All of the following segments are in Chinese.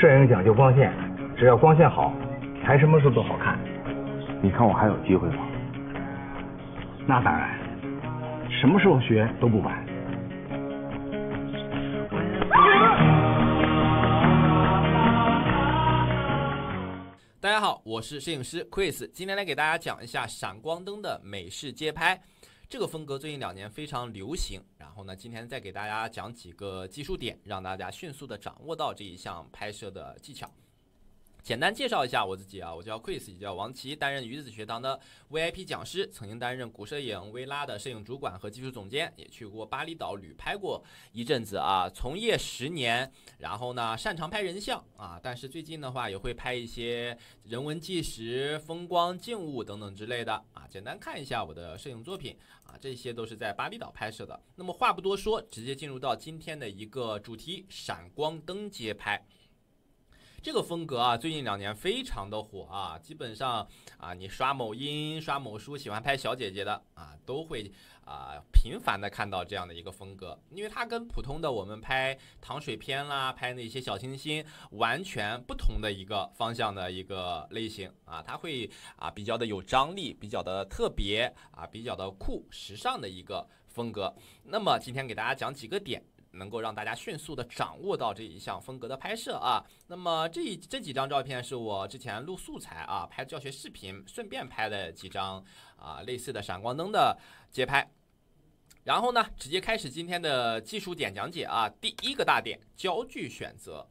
摄影讲究光线，只要光线好，拍什么时候都好看。你看我还有机会吗？那当然，什么时候学都不晚。大家好，我是摄影师 Chris，今天来给大家讲一下闪光灯的美式街拍。这个风格最近两年非常流行，然后呢，今天再给大家讲几个技术点，让大家迅速的掌握到这一项拍摄的技巧。简单介绍一下我自己啊，我叫 Chris，也叫王琦，担任鱼子学堂的 VIP 讲师，曾经担任古摄影微拉的摄影主管和技术总监，也去过巴厘岛旅拍过一阵子啊，从业十年，然后呢，擅长拍人像啊，但是最近的话也会拍一些人文纪实、风光、静物等等之类的啊。简单看一下我的摄影作品啊，这些都是在巴厘岛拍摄的。那么话不多说，直接进入到今天的一个主题——闪光灯街拍。这个风格啊，最近两年非常的火啊，基本上啊，你刷某音、刷某书，喜欢拍小姐姐的啊，都会啊频繁的看到这样的一个风格，因为它跟普通的我们拍糖水片啦、拍那些小清新完全不同的一个方向的一个类型啊，它会啊比较的有张力，比较的特别啊，比较的酷、时尚的一个风格。那么今天给大家讲几个点。能够让大家迅速的掌握到这一项风格的拍摄啊，那么这这几张照片是我之前录素材啊，拍教学视频顺便拍了几张啊类似的闪光灯的街拍，然后呢，直接开始今天的技术点讲解啊，第一个大点焦距选择，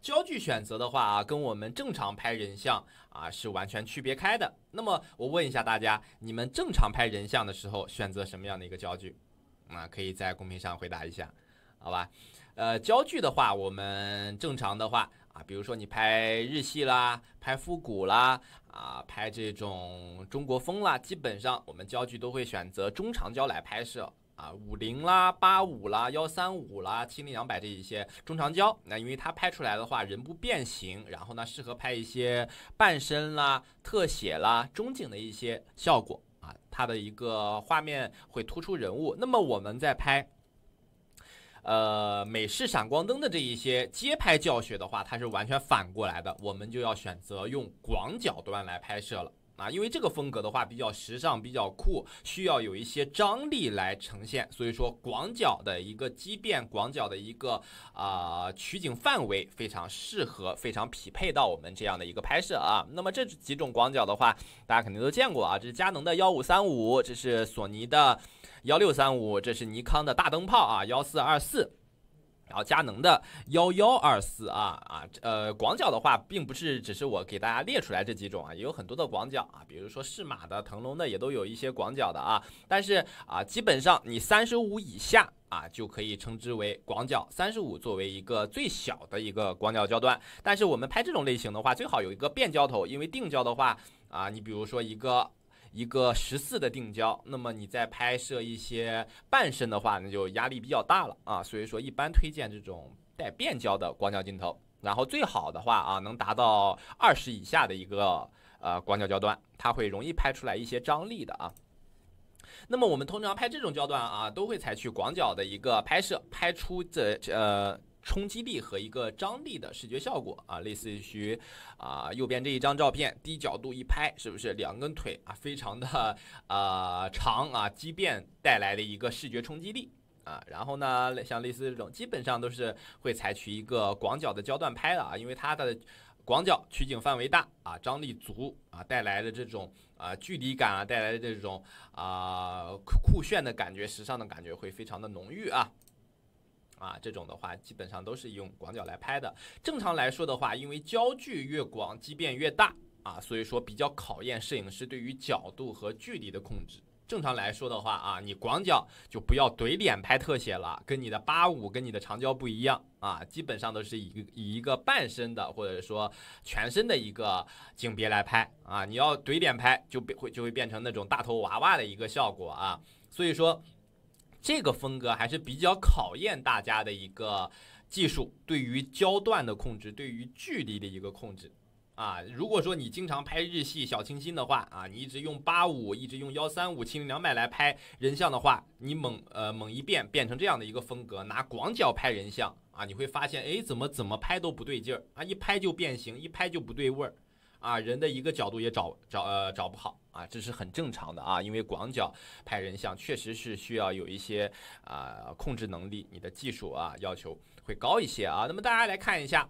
焦距选择的话啊，跟我们正常拍人像啊是完全区别开的。那么我问一下大家，你们正常拍人像的时候选择什么样的一个焦距啊？可以在公屏上回答一下。好吧，呃，焦距的话，我们正常的话啊，比如说你拍日系啦，拍复古啦，啊，拍这种中国风啦，基本上我们焦距都会选择中长焦来拍摄啊，五零啦、八五啦、幺三五啦、七零两百这一些中长焦。那因为它拍出来的话人不变形，然后呢适合拍一些半身啦、特写啦、中景的一些效果啊，它的一个画面会突出人物。那么我们在拍。呃，美式闪光灯的这一些街拍教学的话，它是完全反过来的，我们就要选择用广角端来拍摄了啊，因为这个风格的话比较时尚、比较酷，需要有一些张力来呈现，所以说广角的一个畸变、广角的一个啊取景范围非常适合、非常匹配到我们这样的一个拍摄啊。那么这几种广角的话，大家肯定都见过啊，这是佳能的幺五三五，这是索尼的。幺六三五，这是尼康的大灯泡啊，幺四二四，然后佳能的幺幺二四啊啊，呃，广角的话，并不是只是我给大家列出来这几种啊，也有很多的广角啊，比如说适马的、腾龙的，也都有一些广角的啊。但是啊，基本上你三十五以下啊，就可以称之为广角，三十五作为一个最小的一个广角焦段。但是我们拍这种类型的话，最好有一个变焦头，因为定焦的话啊，你比如说一个。一个十四的定焦，那么你在拍摄一些半身的话，那就压力比较大了啊，所以说一般推荐这种带变焦的广角镜头，然后最好的话啊，能达到二十以下的一个呃广角焦段，它会容易拍出来一些张力的啊。那么我们通常拍这种焦段啊，都会采取广角的一个拍摄，拍出这呃。冲击力和一个张力的视觉效果啊，类似于啊右边这一张照片，低角度一拍，是不是两根腿啊非常的啊长啊，畸变带来的一个视觉冲击力啊，然后呢像类似这种，基本上都是会采取一个广角的焦段拍的啊，因为它的广角取景范围大啊，张力足啊，带来的这种啊距离感啊，带来的这种啊酷炫的感觉、时尚的感觉会非常的浓郁啊。啊，这种的话基本上都是用广角来拍的。正常来说的话，因为焦距越广畸变越大啊，所以说比较考验摄影师对于角度和距离的控制。正常来说的话啊，你广角就不要怼脸拍特写了，跟你的八五跟你的长焦不一样啊，基本上都是以以一个半身的或者说全身的一个景别来拍啊。你要怼脸拍就会就会变成那种大头娃娃的一个效果啊，所以说。这个风格还是比较考验大家的一个技术，对于焦段的控制，对于距离的一个控制。啊，如果说你经常拍日系小清新的话，啊，你一直用八五，一直用幺三五、七零两百来拍人像的话，你猛呃猛一变，变成这样的一个风格，拿广角拍人像，啊，你会发现，哎，怎么怎么拍都不对劲儿啊，一拍就变形，一拍就不对味儿。啊，人的一个角度也找找呃找不好啊，这是很正常的啊，因为广角拍人像确实是需要有一些啊控制能力，你的技术啊要求会高一些啊。那么大家来看一下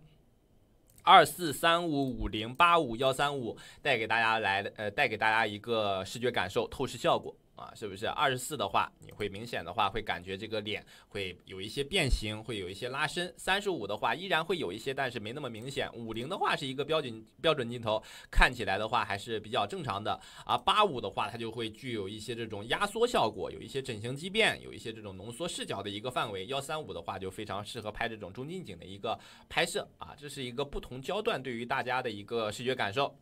二四三五五零八五幺三五带给大家来的呃带给大家一个视觉感受透视效果。啊，是不是二十四的话，你会明显的话会感觉这个脸会有一些变形，会有一些拉伸；三十五的话，依然会有一些，但是没那么明显；五零的话是一个标准标准镜头，看起来的话还是比较正常的。啊，八五的话它就会具有一些这种压缩效果，有一些整形畸变，有一些这种浓缩视角的一个范围。幺三五的话就非常适合拍这种中近景的一个拍摄。啊，这是一个不同焦段对于大家的一个视觉感受。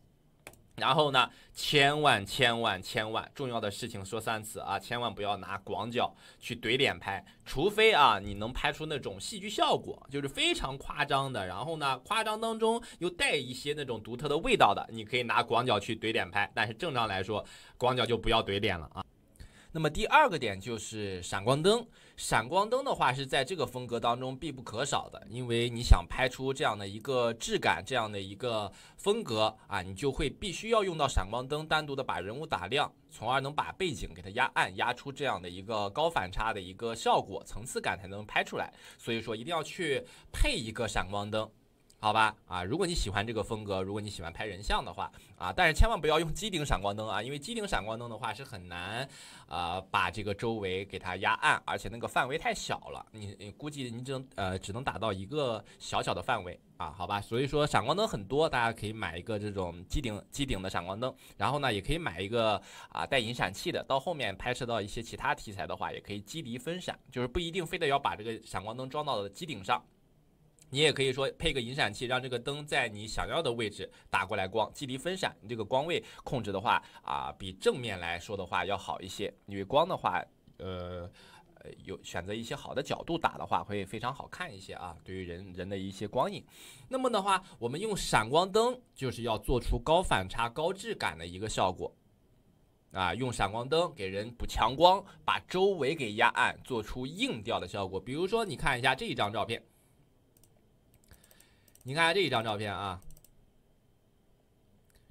然后呢，千万千万千万重要的事情说三次啊，千万不要拿广角去怼脸拍，除非啊，你能拍出那种戏剧效果，就是非常夸张的，然后呢，夸张当中又带一些那种独特的味道的，你可以拿广角去怼脸拍，但是正常来说，广角就不要怼脸了啊。那么第二个点就是闪光灯。闪光灯的话是在这个风格当中必不可少的，因为你想拍出这样的一个质感、这样的一个风格啊，你就会必须要用到闪光灯，单独的把人物打亮，从而能把背景给它压暗，压出这样的一个高反差的一个效果，层次感才能拍出来。所以说，一定要去配一个闪光灯。好吧，啊，如果你喜欢这个风格，如果你喜欢拍人像的话，啊，但是千万不要用机顶闪光灯啊，因为机顶闪光灯的话是很难，啊，把这个周围给它压暗，而且那个范围太小了，你你估计你只能呃只能打到一个小小的范围啊，好吧，所以说闪光灯很多，大家可以买一个这种机顶机顶的闪光灯，然后呢也可以买一个啊带引闪器的，到后面拍摄到一些其他题材的话，也可以机离分闪，就是不一定非得要把这个闪光灯装到机顶上。你也可以说配个引闪器，让这个灯在你想要的位置打过来光，距离分散这个光位控制的话啊，比正面来说的话要好一些。因为光的话，呃，有选择一些好的角度打的话，会非常好看一些啊。对于人人的一些光影，那么的话，我们用闪光灯就是要做出高反差、高质感的一个效果啊。用闪光灯给人补强光，把周围给压暗，做出硬调的效果。比如说，你看一下这一张照片。你看这一张照片啊，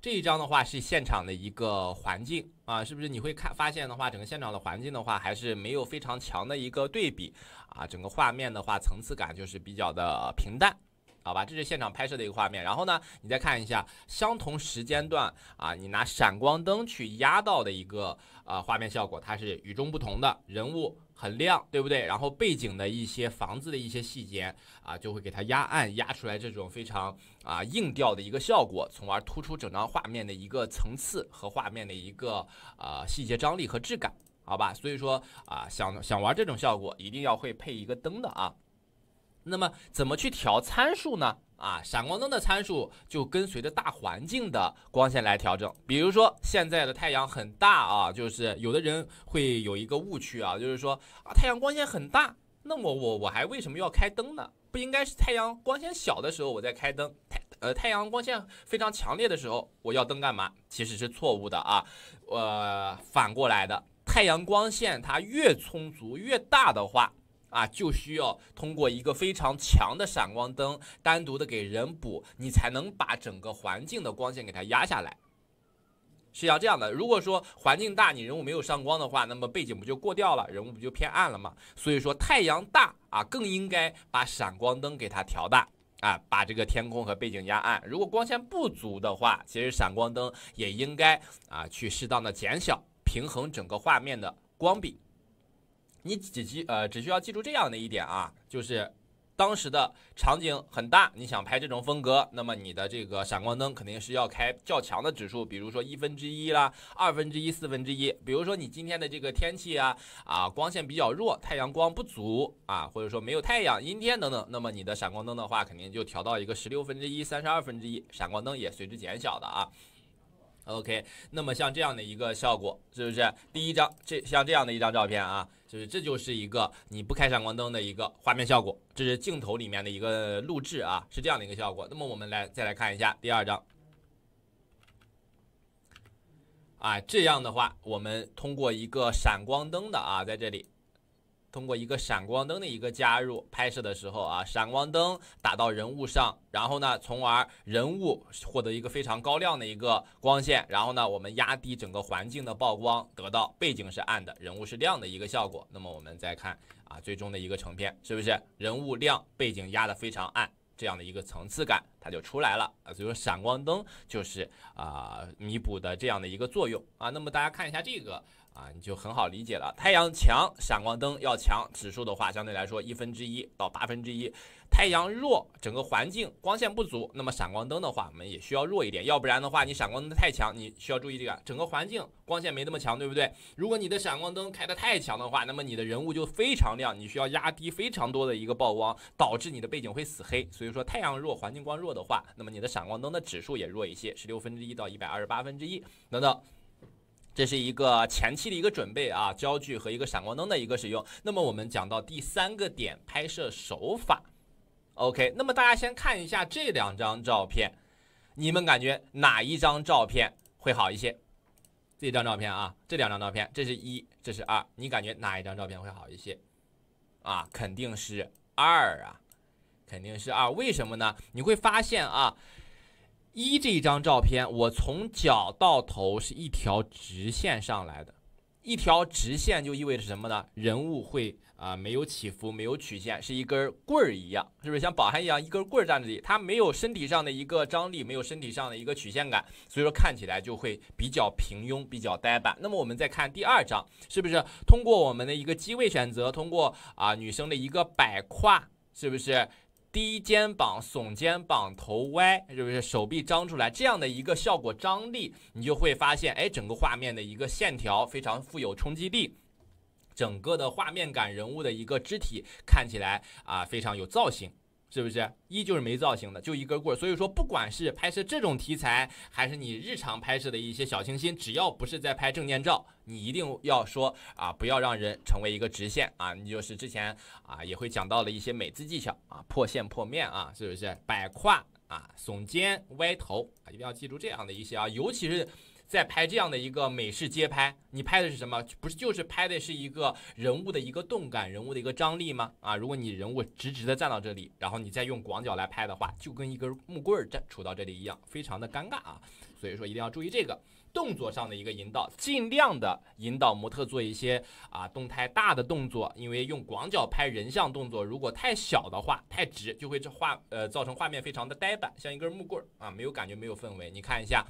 这一张的话是现场的一个环境啊，是不是？你会看发现的话，整个现场的环境的话，还是没有非常强的一个对比啊，整个画面的话，层次感就是比较的平淡。好吧，这是现场拍摄的一个画面，然后呢，你再看一下相同时间段啊，你拿闪光灯去压到的一个啊画面效果，它是与众不同的，人物很亮，对不对？然后背景的一些房子的一些细节啊，就会给它压暗，压出来这种非常啊硬调的一个效果，从而突出整张画面的一个层次和画面的一个啊细节张力和质感。好吧，所以说啊，想想玩这种效果，一定要会配一个灯的啊。那么怎么去调参数呢？啊，闪光灯的参数就跟随着大环境的光线来调整。比如说现在的太阳很大啊，就是有的人会有一个误区啊，就是说啊太阳光线很大，那么我我还为什么要开灯呢？不应该是太阳光线小的时候我在开灯，太呃太阳光线非常强烈的时候我要灯干嘛？其实是错误的啊，我反过来的，太阳光线它越充足越大的话。啊，就需要通过一个非常强的闪光灯单独的给人补，你才能把整个环境的光线给它压下来，是要这样的。如果说环境大，你人物没有上光的话，那么背景不就过掉了，人物不就偏暗了吗？所以说太阳大啊，更应该把闪光灯给它调大啊，把这个天空和背景压暗。如果光线不足的话，其实闪光灯也应该啊去适当的减小，平衡整个画面的光比。你只记呃，只需要记住这样的一点啊，就是当时的场景很大，你想拍这种风格，那么你的这个闪光灯肯定是要开较强的指数，比如说一分之一啦、二分之一、四分之一。比如说你今天的这个天气啊啊，光线比较弱，太阳光不足啊，或者说没有太阳，阴天等等，那么你的闪光灯的话，肯定就调到一个十六分之一、三十二分之一，闪光灯也随之减小的啊。OK，那么像这样的一个效果，是不是第一张这像这样的一张照片啊？就是，这就是一个你不开闪光灯的一个画面效果，这是镜头里面的一个录制啊，是这样的一个效果。那么我们来再来看一下第二张，啊，这样的话，我们通过一个闪光灯的啊，在这里。通过一个闪光灯的一个加入，拍摄的时候啊，闪光灯打到人物上，然后呢，从而人物获得一个非常高亮的一个光线，然后呢，我们压低整个环境的曝光，得到背景是暗的，人物是亮的一个效果。那么我们再看啊，最终的一个成片，是不是人物亮，背景压的非常暗，这样的一个层次感它就出来了啊。所以说，闪光灯就是啊，弥补的这样的一个作用啊。那么大家看一下这个。啊，你就很好理解了。太阳强，闪光灯要强，指数的话相对来说一分之一到八分之一。太阳弱，整个环境光线不足，那么闪光灯的话，我们也需要弱一点，要不然的话你闪光灯太强，你需要注意这个整个环境光线没那么强，对不对？如果你的闪光灯开的太强的话，那么你的人物就非常亮，你需要压低非常多的一个曝光，导致你的背景会死黑。所以说太阳弱，环境光弱的话，那么你的闪光灯的指数也弱一些，十六分之一到一百二十八分之一等等。这是一个前期的一个准备啊，焦距和一个闪光灯的一个使用。那么我们讲到第三个点，拍摄手法。OK，那么大家先看一下这两张照片，你们感觉哪一张照片会好一些？这张照片啊，这两张照片，这是一，这是二，你感觉哪一张照片会好一些？啊，肯定是二啊，肯定是二。为什么呢？你会发现啊。一这一张照片，我从脚到头是一条直线上来的，一条直线就意味着什么呢？人物会啊没有起伏，没有曲线，是一根棍儿一样，是不是像保安一样一根棍儿站这里？他没有身体上的一个张力，没有身体上的一个曲线感，所以说看起来就会比较平庸，比较呆板。那么我们再看第二张，是不是通过我们的一个机位选择，通过啊女生的一个摆胯，是不是？低肩膀、耸肩膀、头歪，是不是手臂张出来这样的一个效果？张力你就会发现，哎，整个画面的一个线条非常富有冲击力，整个的画面感，人物的一个肢体看起来啊非常有造型。是不是一就是没造型的，就一根棍儿？所以说，不管是拍摄这种题材，还是你日常拍摄的一些小清新，只要不是在拍证件照，你一定要说啊，不要让人成为一个直线啊。你就是之前啊也会讲到了一些美姿技巧啊，破线破面啊，是不是摆胯啊、耸肩、歪头啊，一定要记住这样的一些啊，尤其是。在拍这样的一个美式街拍，你拍的是什么？不是就是拍的是一个人物的一个动感，人物的一个张力吗？啊，如果你人物直直的站到这里，然后你再用广角来拍的话，就跟一根木棍儿站杵到这里一样，非常的尴尬啊。所以说一定要注意这个动作上的一个引导，尽量的引导模特做一些啊动态大的动作，因为用广角拍人像动作如果太小的话，太直就会这画呃造成画面非常的呆板，像一根木棍儿啊，没有感觉，没有氛围。你看一下。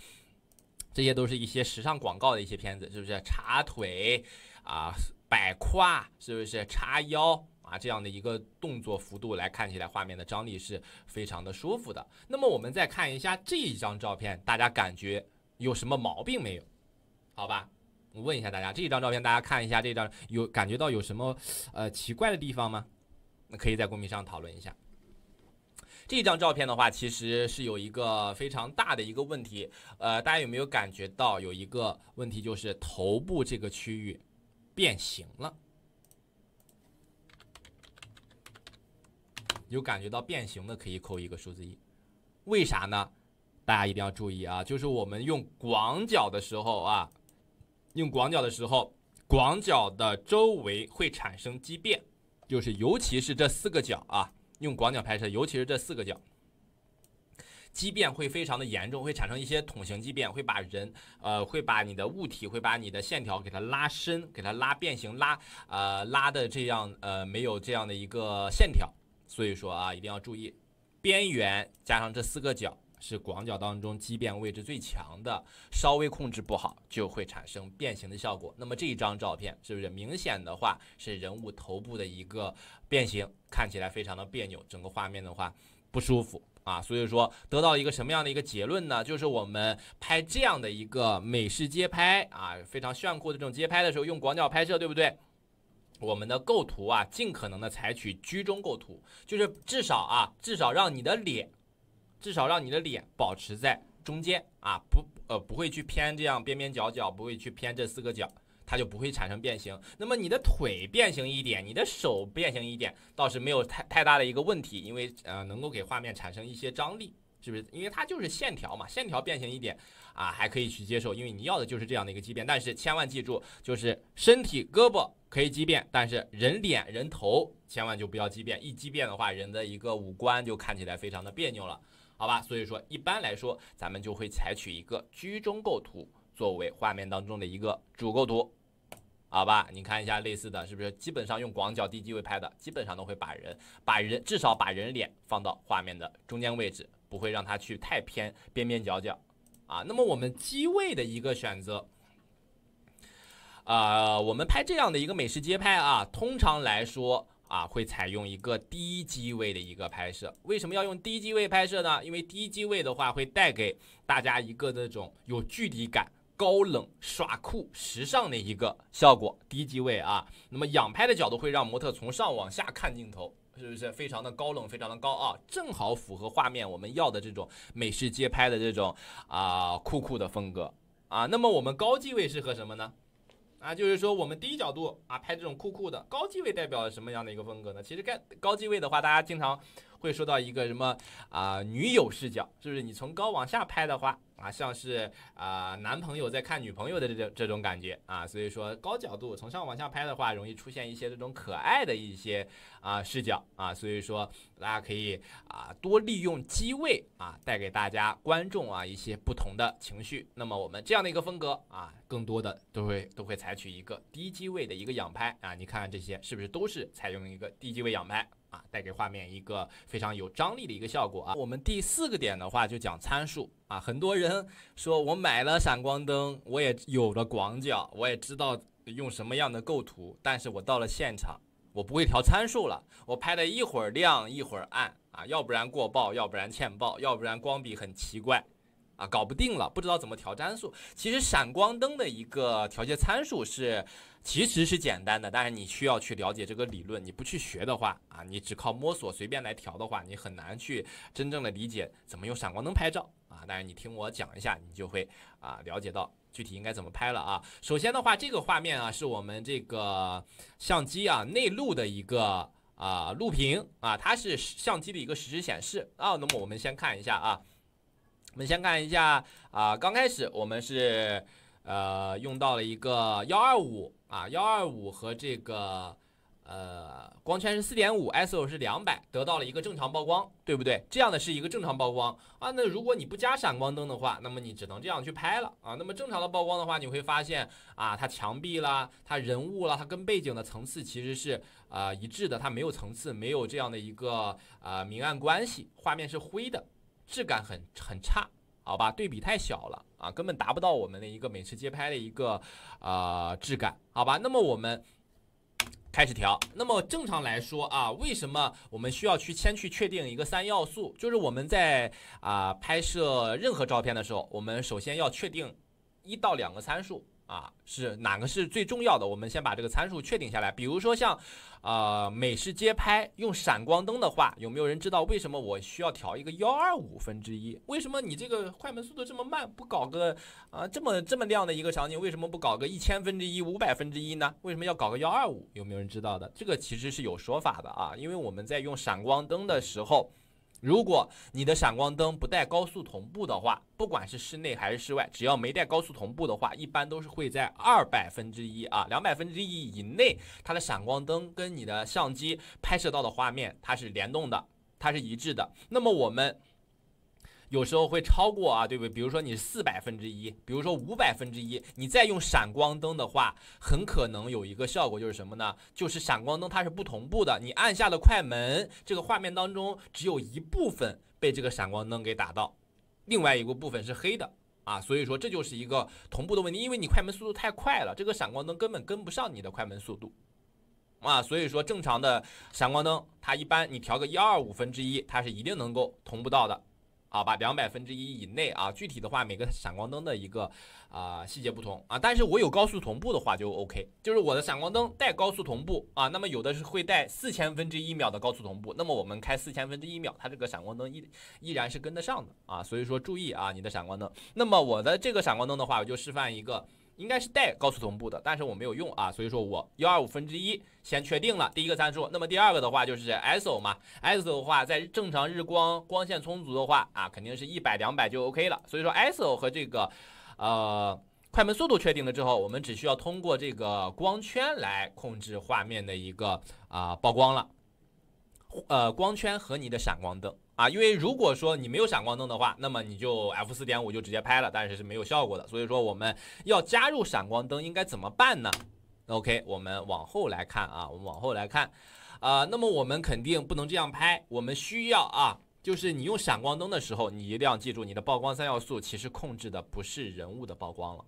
这些都是一些时尚广告的一些片子，是不是叉腿啊、摆胯，是不是叉腰啊这样的一个动作幅度来看起来，画面的张力是非常的舒服的。那么我们再看一下这一张照片，大家感觉有什么毛病没有？好吧，我问一下大家，这一张照片大家看一下，这张有感觉到有什么呃奇怪的地方吗？那可以在公屏上讨论一下。这张照片的话，其实是有一个非常大的一个问题，呃，大家有没有感觉到有一个问题，就是头部这个区域变形了？有感觉到变形的可以扣一个数字一。为啥呢？大家一定要注意啊，就是我们用广角的时候啊，用广角的时候，广角的周围会产生畸变，就是尤其是这四个角啊。用广角拍摄，尤其是这四个角，畸变会非常的严重，会产生一些桶形畸变，会把人呃，会把你的物体会把你的线条给它拉伸，给它拉变形，拉呃拉的这样呃没有这样的一个线条，所以说啊一定要注意边缘加上这四个角。是广角当中畸变位置最强的，稍微控制不好就会产生变形的效果。那么这一张照片是不是明显的话是人物头部的一个变形，看起来非常的别扭，整个画面的话不舒服啊。所以说得到一个什么样的一个结论呢？就是我们拍这样的一个美式街拍啊，非常炫酷的这种街拍的时候，用广角拍摄对不对？我们的构图啊，尽可能的采取居中构图，就是至少啊，至少让你的脸。至少让你的脸保持在中间啊，不呃不会去偏这样边边角角不会去偏这四个角，它就不会产生变形。那么你的腿变形一点，你的手变形一点倒是没有太太大的一个问题，因为呃能够给画面产生一些张力，是不是？因为它就是线条嘛，线条变形一点啊还可以去接受，因为你要的就是这样的一个畸变。但是千万记住，就是身体胳膊可以畸变，但是人脸人头千万就不要畸变，一畸变的话人的一个五官就看起来非常的别扭了。好吧，所以说一般来说，咱们就会采取一个居中构图作为画面当中的一个主构图，好吧？你看一下类似的，是不是基本上用广角低机位拍的，基本上都会把人把人至少把人脸放到画面的中间位置，不会让它去太偏边边角角啊。那么我们机位的一个选择，呃，我们拍这样的一个美食街拍啊，通常来说。啊，会采用一个低机位的一个拍摄。为什么要用低机位拍摄呢？因为低机位的话，会带给大家一个那种有距离感、高冷、耍酷、时尚的一个效果。低机位啊，那么仰拍的角度会让模特从上往下看镜头，是不是非常的高冷、非常的高傲？正好符合画面我们要的这种美式街拍的这种啊酷酷的风格啊。那么我们高机位适合什么呢？啊，就是说我们第一角度啊，拍这种酷酷的高机位代表什么样的一个风格呢？其实，该高机位的话，大家经常。会说到一个什么啊女友视角，就是你从高往下拍的话啊，像是啊男朋友在看女朋友的这这这种感觉啊，所以说高角度从上往下拍的话，容易出现一些这种可爱的一些啊视角啊，所以说大家可以啊多利用机位啊，带给大家观众啊一些不同的情绪。那么我们这样的一个风格啊，更多的都会都会采取一个低机位的一个仰拍啊，你看看这些是不是都是采用一个低机位仰拍？啊，带给画面一个非常有张力的一个效果啊。我们第四个点的话，就讲参数啊。很多人说我买了闪光灯，我也有了广角，我也知道用什么样的构图，但是我到了现场，我不会调参数了。我拍的一会儿亮一会儿暗啊，要不然过曝，要不然欠曝，要不然光比很奇怪。啊，搞不定了，不知道怎么调参数。其实闪光灯的一个调节参数是，其实是简单的，但是你需要去了解这个理论。你不去学的话，啊，你只靠摸索随便来调的话，你很难去真正的理解怎么用闪光灯拍照啊。但是你听我讲一下，你就会啊了解到具体应该怎么拍了啊。首先的话，这个画面啊是我们这个相机啊内录的一个啊录屏啊，它是相机的一个实时显示啊。那么我们先看一下啊。我们先看一下啊，刚开始我们是呃用到了一个幺二五啊，幺二五和这个呃光圈是四点五，ISO 是两百，得到了一个正常曝光，对不对？这样的是一个正常曝光啊。那如果你不加闪光灯的话，那么你只能这样去拍了啊。那么正常的曝光的话，你会发现啊，它墙壁啦，它人物啦，它跟背景的层次其实是啊一致的，它没有层次，没有这样的一个啊明暗关系，画面是灰的。质感很很差，好吧，对比太小了啊，根本达不到我们的一个美食街拍的一个呃质感，好吧。那么我们开始调。那么正常来说啊，为什么我们需要去先去确定一个三要素？就是我们在啊拍摄任何照片的时候，我们首先要确定一到两个参数。啊，是哪个是最重要的？我们先把这个参数确定下来。比如说像，呃，美式街拍用闪光灯的话，有没有人知道为什么我需要调一个幺二五分之一？为什么你这个快门速度这么慢？不搞个啊这么这么亮的一个场景，为什么不搞个一千分之一、五百分之一呢？为什么要搞个幺二五？有没有人知道的？这个其实是有说法的啊，因为我们在用闪光灯的时候。如果你的闪光灯不带高速同步的话，不管是室内还是室外，只要没带高速同步的话，一般都是会在二百分之一啊，两百分之一以内，它的闪光灯跟你的相机拍摄到的画面它是联动的，它是一致的。那么我们。有时候会超过啊，对不对？比如说你四百分之一，比如说五百分之一，你再用闪光灯的话，很可能有一个效果就是什么呢？就是闪光灯它是不同步的。你按下了快门，这个画面当中只有一部分被这个闪光灯给打到，另外一个部分是黑的啊。所以说这就是一个同步的问题，因为你快门速度太快了，这个闪光灯根本跟不上你的快门速度啊。所以说正常的闪光灯，它一般你调个一二五分之一，它是一定能够同步到的。好吧，两百分之一以内啊，具体的话每个闪光灯的一个啊细节不同啊，但是我有高速同步的话就 OK，就是我的闪光灯带高速同步啊，那么有的是会带四千分之一秒的高速同步，那么我们开四千分之一秒，它这个闪光灯依依然是跟得上的啊，所以说注意啊你的闪光灯，那么我的这个闪光灯的话，我就示范一个。应该是带高速同步的，但是我没有用啊，所以说我幺二五分之一先确定了第一个参数。那么第二个的话就是 ISO 嘛，ISO 的话在正常日光光线充足的话啊，肯定是一百两百就 OK 了。所以说 ISO 和这个，呃，快门速度确定了之后，我们只需要通过这个光圈来控制画面的一个啊曝光了，呃，光圈和你的闪光灯。啊，因为如果说你没有闪光灯的话，那么你就 f 四点五就直接拍了，但是是没有效果的。所以说我们要加入闪光灯，应该怎么办呢？OK，我们往后来看啊，我们往后来看，呃，那么我们肯定不能这样拍，我们需要啊，就是你用闪光灯的时候，你一定要记住，你的曝光三要素其实控制的不是人物的曝光了。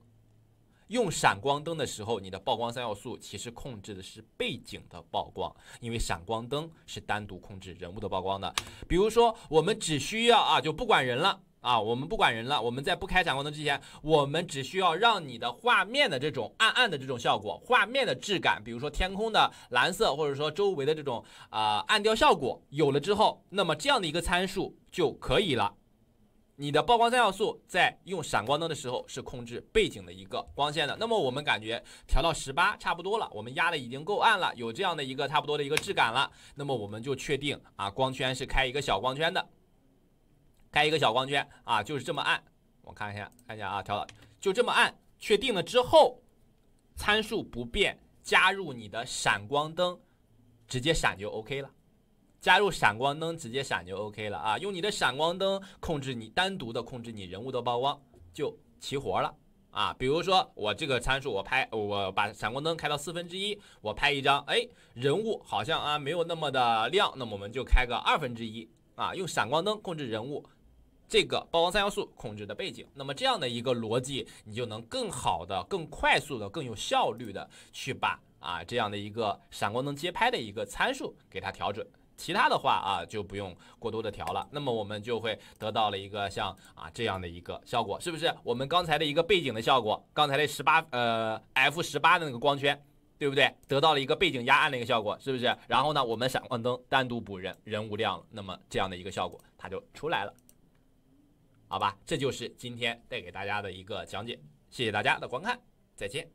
用闪光灯的时候，你的曝光三要素其实控制的是背景的曝光，因为闪光灯是单独控制人物的曝光的。比如说，我们只需要啊，就不管人了啊，我们不管人了。我们在不开闪光灯之前，我们只需要让你的画面的这种暗暗的这种效果，画面的质感，比如说天空的蓝色，或者说周围的这种啊暗调效果有了之后，那么这样的一个参数就可以了。你的曝光三要素，在用闪光灯的时候是控制背景的一个光线的。那么我们感觉调到十八差不多了，我们压的已经够暗了，有这样的一个差不多的一个质感了。那么我们就确定啊，光圈是开一个小光圈的，开一个小光圈啊，就是这么暗。我看一下，看一下啊，调了，就这么暗。确定了之后，参数不变，加入你的闪光灯，直接闪就 OK 了。加入闪光灯，直接闪就 OK 了啊！用你的闪光灯控制你单独的控制你人物的曝光就齐活了啊！比如说我这个参数，我拍我把闪光灯开到四分之一，我拍一张，哎，人物好像啊没有那么的亮，那么我们就开个二分之一啊，用闪光灯控制人物这个曝光三要素控制的背景，那么这样的一个逻辑，你就能更好的、更快速的、更有效率的去把啊这样的一个闪光灯街拍的一个参数给它调整。其他的话啊，就不用过多的调了。那么我们就会得到了一个像啊这样的一个效果，是不是？我们刚才的一个背景的效果，刚才的十八呃 F 十八的那个光圈，对不对？得到了一个背景压暗的一个效果，是不是？然后呢，我们闪光灯单独补人人物亮，那么这样的一个效果它就出来了，好吧？这就是今天带给大家的一个讲解，谢谢大家的观看，再见。